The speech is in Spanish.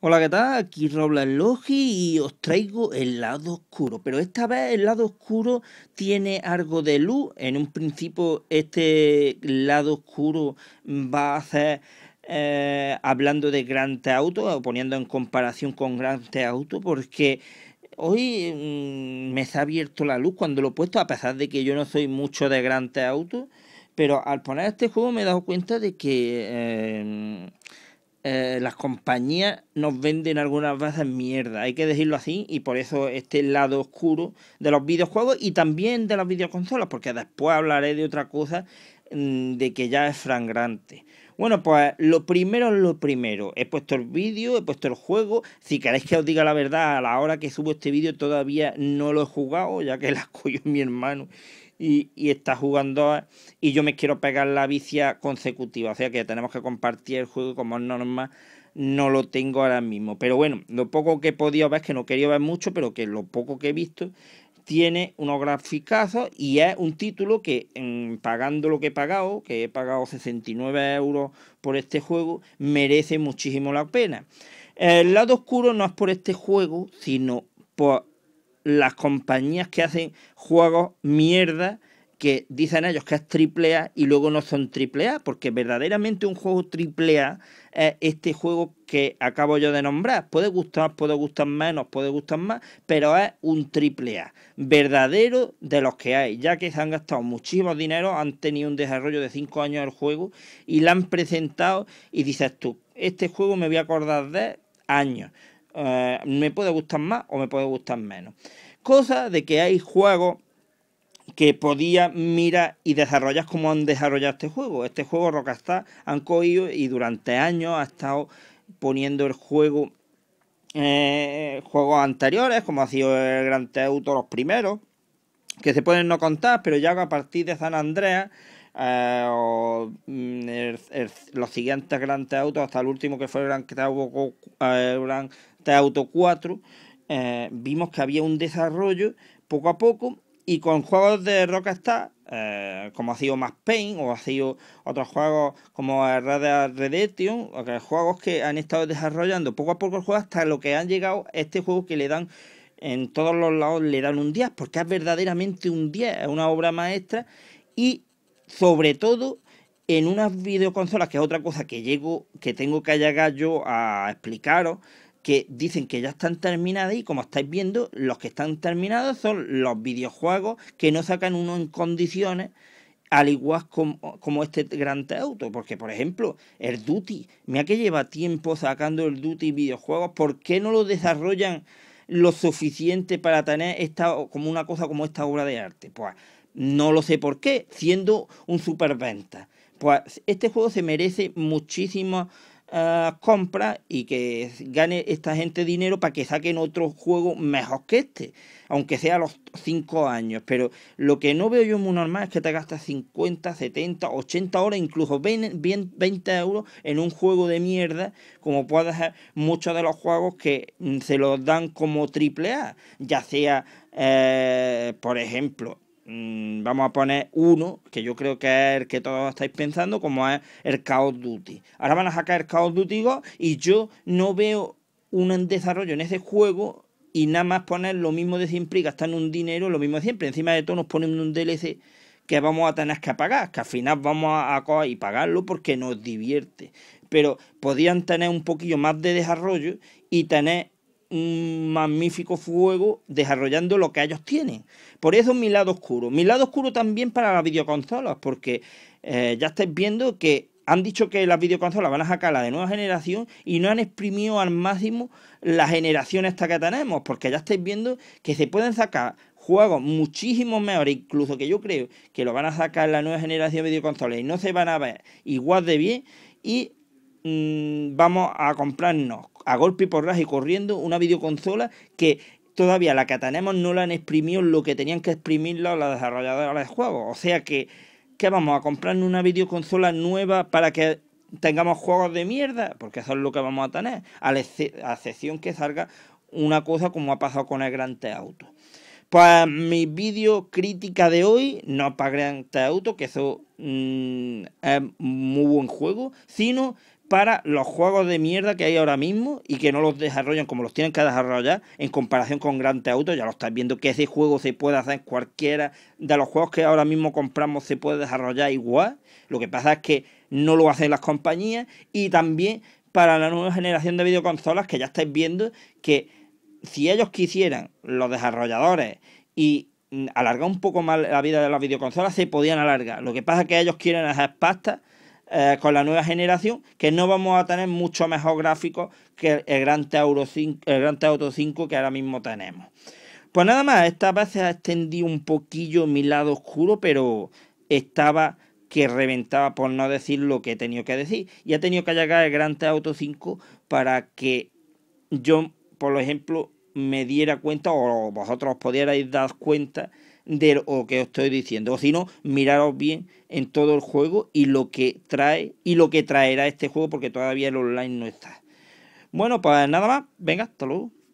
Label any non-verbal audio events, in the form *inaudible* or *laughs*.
Hola, ¿qué tal? Aquí Robla Logi y os traigo el lado oscuro. Pero esta vez el lado oscuro tiene algo de luz. En un principio este lado oscuro va a ser eh, hablando de Gran Auto o poniendo en comparación con Gran Auto porque hoy mm, me se ha abierto la luz cuando lo he puesto a pesar de que yo no soy mucho de Gran Auto pero al poner este juego me he dado cuenta de que eh, eh, las compañías nos venden algunas bases mierda, hay que decirlo así, y por eso este lado oscuro de los videojuegos y también de las videoconsolas, porque después hablaré de otra cosa mm, de que ya es frangrante. Bueno, pues lo primero es lo primero. He puesto el vídeo, he puesto el juego. Si queréis que os diga la verdad, a la hora que subo este vídeo todavía no lo he jugado, ya que *laughs* la es mi hermano y, está jugando y yo me quiero pegar la vicia consecutiva. O sea que tenemos que compartir el juego como normal No lo tengo ahora mismo. Pero bueno, lo poco que he podido ver, que no quería ver mucho, pero que lo poco que he visto, tiene unos graficazos y es un título que en, pagando lo que he pagado, que he pagado 69 euros por este juego, merece muchísimo la pena. El lado oscuro no es por este juego, sino por las compañías que hacen juegos mierda que dicen ellos que es triple A y luego no son triple A, porque verdaderamente un juego triple A es este juego que acabo yo de nombrar. Puede gustar, puede gustar menos, puede gustar más, pero es un triple A, verdadero de los que hay, ya que se han gastado muchísimo dinero, han tenido un desarrollo de 5 años del juego y la han presentado y dices tú, este juego me voy a acordar de años. Eh, me puede gustar más o me puede gustar menos. Cosa de que hay juegos que podía mirar y desarrollar como han desarrollado este juego. Este juego Rockstar han cogido y durante años ha estado poniendo el juego eh, juegos anteriores, como ha sido el Gran Auto los primeros, que se pueden no contar, pero ya a partir de San Andreas eh, mm, los siguientes Grand Theft Autos hasta el último que fue el Gran este Auto 4, eh, vimos que había un desarrollo poco a poco y con juegos de Rockstar, eh, como ha sido más Pain o ha sido otros juegos como Red Dead Redemption, juegos que han estado desarrollando poco a poco el juego hasta lo que han llegado este juego que le dan en todos los lados le dan un 10, porque es verdaderamente un 10, es una obra maestra y sobre todo en unas videoconsolas, que es otra cosa que llego, que tengo que llegar yo a explicaros, que dicen que ya están terminadas y como estáis viendo, los que están terminados son los videojuegos que no sacan uno en condiciones al igual como, este gran auto, porque por ejemplo, el Duty, mira que lleva tiempo sacando el Duty videojuegos, ¿por qué no lo desarrollan lo suficiente para tener esta como una cosa como esta obra de arte? Pues no lo sé por qué, siendo un superventa. Pues este juego se merece muchísimo Ah, compra y que gane esta gente dinero para que saquen otro juego mejor que este, aunque sea los 5 años. Pero lo que no veo yo muy normal es que te gastas 50, 70, 80 horas, incluso bien 20 euros en un juego de mierda, como puede ser muchos de los juegos que mm, se los dan como triple A, ya sea, eh, por ejemplo, vamos a poner uno, que yo creo que es el que todos estáis pensando, como es el Call Duty. Ahora van a sacar el Call Duty 2 y yo no veo un desarrollo en ese juego y nada más poner lo mismo de siempre y gastar un dinero, lo mismo de siempre. Encima de todo nos ponen un DLC que vamos a tener que pagar, que al final vamos a, coger y pagarlo porque nos divierte. Pero podían tener un poquillo más de desarrollo y tener un magnífico fuego desarrollando lo que ellos tienen. Por eso mi lado oscuro. Mi lado oscuro también para las videoconsolas, porque eh, ya estáis viendo que han dicho que las videoconsolas van a sacar la de nueva generación y no han exprimido al máximo la generación esta que tenemos, porque ya estáis viendo que se pueden sacar juegos muchísimo mejores, incluso que yo creo que lo van a sacar la nueva generación de videoconsolas y no se van a ver igual de bien y mm, vamos a comprarnos a golpe y corriendo una videoconsola que todavía la que tenemos no la han exprimido lo que tenían que exprimirla la desarrolladora de juegos. O sea que, ¿qué vamos a comprar una videoconsola nueva para que tengamos juegos de mierda? Porque eso es lo que vamos a tener, a, excepción que salga una cosa como ha pasado con el Gran T Auto. Pues mi vídeo crítica de hoy no para Gran T Auto, que eso mm, es muy buen juego, sino para los juegos de mierda que hay ahora mismo y que no los desarrollan como los tienen que desarrollar en comparación con grandes autos Ya lo estáis viendo que ese juego se puede hacer cualquiera de los juegos que ahora mismo compramos se puede desarrollar igual. Lo que pasa es que no lo hacen las compañías y también para la nueva generación de videoconsolas que ya estáis viendo que si ellos quisieran, los desarrolladores, y alargar un poco más la vida de las videoconsolas, se podían alargar. Lo que pasa es que ellos quieren hacer pasta eh, con la nueva generación, que no vamos a tener mucho mejor gráfico que el Gran Auto 5, el Auto que ahora mismo tenemos. Pues nada más, esta vez se extendido un poquillo mi lado oscuro, pero estaba que reventaba por no decir lo que he tenido que decir. Y ha tenido que llegar el Gran Auto 5 para que yo, por ejemplo, me diera cuenta o vosotros os pudierais dar cuenta de lo que os estoy diciendo. O si no, miraros bien en todo el juego y lo que trae y lo que traerá este juego porque todavía el online no está. Bueno, pues nada más. Venga, hasta luego.